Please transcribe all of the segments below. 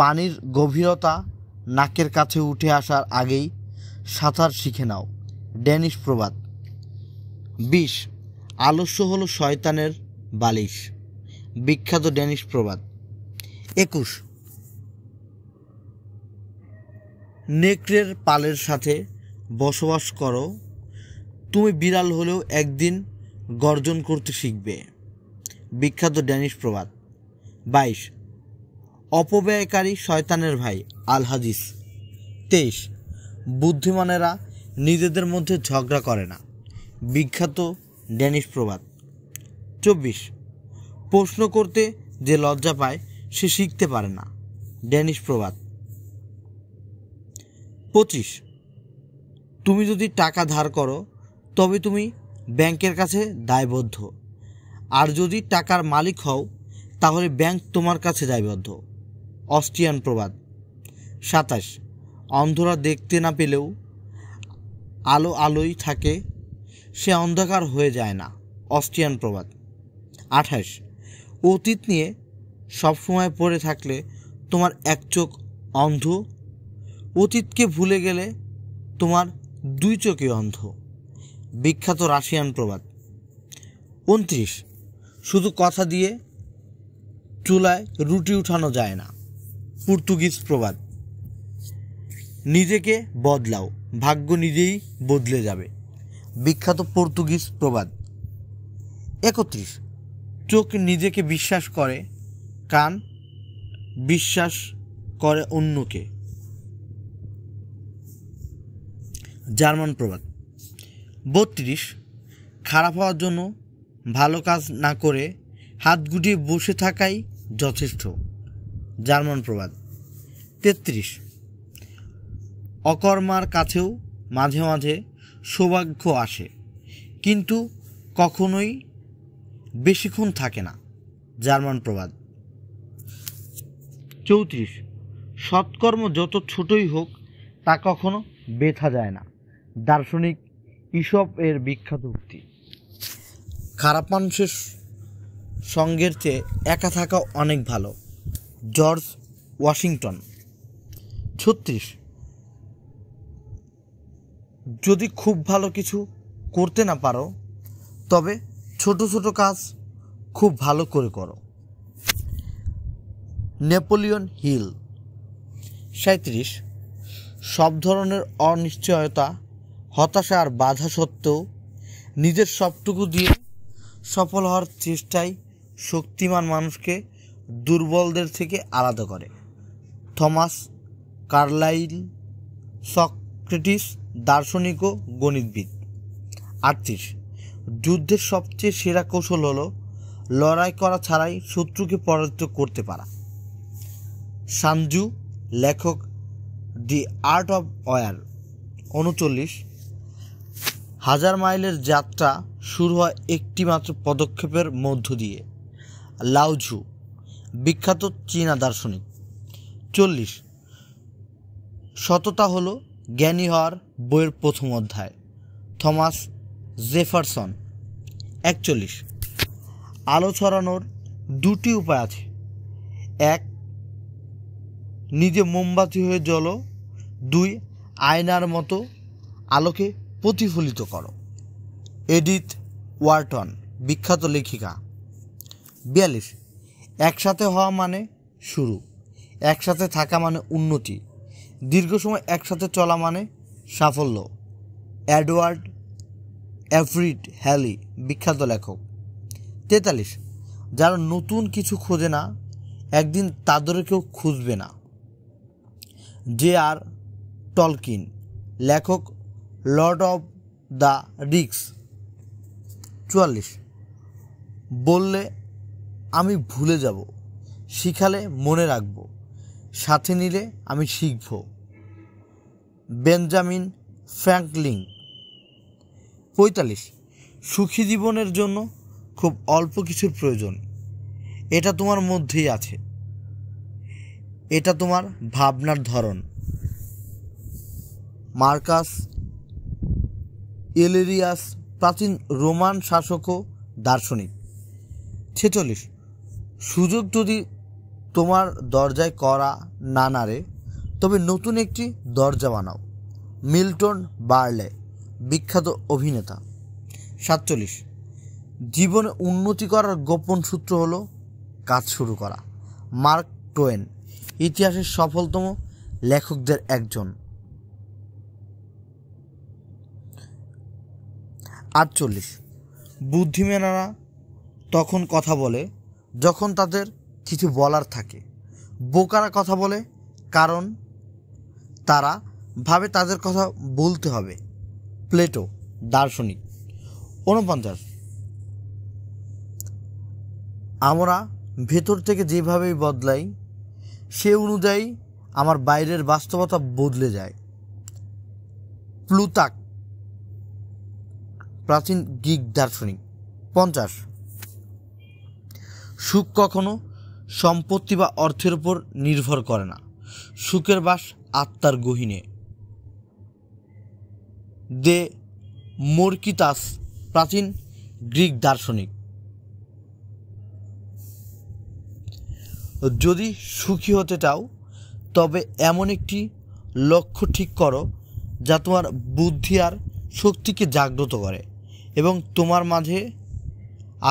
পানির গভীরতা নাকের কাছে উঠে আসার আগেই সাঁতার শিখে নাও ড্যানিশ প্রবাদ বিশ আলস্য হলো শয়তানের বালিশ বিখ্যাত ড্যানিশ প্রবাদ একুশ নেকড়ের পালের সাথে বসবাস করো তুমি বিড়াল হলেও একদিন গর্জন করতে শিখবে বিখ্যাত ড্যানিশ প্রবাদ বাইশ অপব্যয়কারী শয়তানের ভাই আল হাদিস তেইশ বুদ্ধিমানেরা নিজেদের মধ্যে ঝগড়া করে না বিখ্যাত ড্যানিশ প্রবাদ চব্বিশ প্রশ্ন করতে যে লজ্জা পায় সে শিখতে পারে না ড্যানিশ প্রবাদ পঁচিশ তুমি যদি টাকা ধার করো তবে তুমি ব্যাংকের কাছে দায়বদ্ধ আর যদি টাকার মালিক হও তাহলে ব্যাংক তোমার কাছে দায়বদ্ধ অস্ট্রিয়ান প্রবাদ সাতাশ অন্ধরা দেখতে না পেলেও আলো আলোই থাকে সে অন্ধকার হয়ে যায় না অস্ট্রিয়ান প্রবাদ আঠাশ অতীত নিয়ে সবসময় পড়ে থাকলে তোমার এক চোখ অন্ধ অতীতকে ভুলে গেলে তোমার দুই চোখে অন্ধ বিখ্যাত রাশিয়ান প্রবাদ উনত্রিশ শুধু কথা দিয়ে চুলায় রুটি উঠানো যায় না পর্তুগিজ প্রবাদ নিজেকে বদলাও ভাগ্য নিজেই বদলে যাবে বিখ্যাত পর্তুগিজ প্রবাদ একত্রিশ চোখ নিজেকে বিশ্বাস করে কান বিশ্বাস করে অন্যকে জার্মান প্রবাদ বত্রিশ খারাপ হওয়ার জন্য ভালো কাজ না করে হাত গুটিয়ে বসে থাকাই যথেষ্ট জার্মান প্রবাদ তেত্রিশ অকর্মার কাছেও মাঝে মাঝে সৌভাগ্য আসে কিন্তু কখনোই বেশিক্ষণ থাকে না জার্মান প্রবাদ চৌত্রিশ সৎকর্ম যত ছোটই হোক তা কখনো বেথা যায় না দার্শনিক ইসব এর বিখ্যাত উক্তি খারাপ মানুষের সঙ্গের চেয়ে একা থাকা অনেক ভালো জর্জ ওয়াশিংটন ছত্রিশ যদি খুব ভালো কিছু করতে না পারো তবে ছোট ছোট কাজ খুব ভালো করে করো নেপোলিয়ন হিল সাঁত্রিশ সব ধরনের অনিশ্চয়তা হতাশা আর বাধা সত্ত্বেও নিজের সবটুকু দিয়ে সফল হওয়ার চেষ্টায় শক্তিমান মানুষকে দুর্বলদের থেকে আলাদা করে থমাস কার্লাইল সক্রেটিস দার্শনিক ও গণিতবিদ আটত্রিশ যুদ্ধের সবচেয়ে সেরা কৌশল হল লড়াই করা ছাড়াই শত্রুকে পরাজিত করতে পারা সানজু লেখক দি আর্ট অফ ওয়ার উনচল্লিশ হাজার মাইলের যাত্রা শুরু হয় একটি মাত্র পদক্ষেপের মধ্য দিয়ে লাউঝু বিখ্যাত চীনা দার্শনিক চল্লিশ সততা হল জ্ঞানী হওয়ার বইয়ের প্রথম অধ্যায় থমাস জেফারসন একচল্লিশ আলো ছড়ানোর দুটি উপায় আছে এক নিজে মোমবাতি হয়ে জ্বলো দুই আয়নার মতো আলোকে প্রতিফলিত করো এডিথ ওয়ার্টন বিখ্যাত লেখিকা বিয়াল্লিশ একসাথে হওয়া মানে শুরু একসাথে থাকা মানে উন্নতি দীর্ঘ সময় একসাথে চলা মানে সাফল্য অ্যাডওয়ার্ড অ্যাফ্রিড হ্যালি বিখ্যাত লেখক তেতাল্লিশ যারা নতুন কিছু খোঁজে না একদিন তাদের কেউ খুঁজবে না জে আর টলকিন লেখক লর্ড অফ দ্য রিক্স চুয়াল্লিশ বললে আমি ভুলে যাব শিখালে মনে রাখব সাথে নিলে আমি শিখব বেঞ্জামিন ফ্র্যাঙ্কলিং পঁয়তাল্লিশ সুখী জীবনের জন্য খুব অল্প কিছুর প্রয়োজন এটা তোমার মধ্যেই আছে এটা তোমার ভাবনার ধরন মার্কাস এলেরিয়াস প্রাচীন রোমান শাসক ও দার্শনিক ছেচল্লিশ সুযোগ যদি তোমার দরজায় করা না নাড়ে তবে নতুন একটি দরজা বানাও মিল্টন বার্লে বিখ্যাত অভিনেতা সাতচল্লিশ জীবনে উন্নতি করার গোপন সূত্র হল কাজ শুরু করা মার্ক টোয়েন ইতিহাসের সফলতম লেখকদের একজন আটচল্লিশ বুদ্ধিমেনারা তখন কথা বলে যখন তাদের কিছু বলার থাকে বোকারা কথা বলে কারণ তারা ভাবে তাদের কথা বলতে হবে প্লেটো দার্শনিক ঊনপঞ্চাশ আমরা ভেতর থেকে যেভাবেই বদলাই সে অনুযায়ী আমার বাইরের বাস্তবতা বদলে যায় প্লুতাক প্রাচীন গ্রিক দার্শনিক পঞ্চাশ সুখ কখনো সম্পত্তি বা অর্থের উপর নির্ভর করে না সুখের বাস আত্মার গহীনে দে মর্কিতাস প্রাচীন গ্রিক দার্শনিক যদি সুখী হতে চাও তবে এমন একটি লক্ষ্য ঠিক করো যা তোমার বুদ্ধি আর শক্তিকে জাগ্রত করে এবং তোমার মাঝে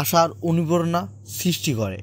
আশার অনুপ্রেরণা সৃষ্টি করে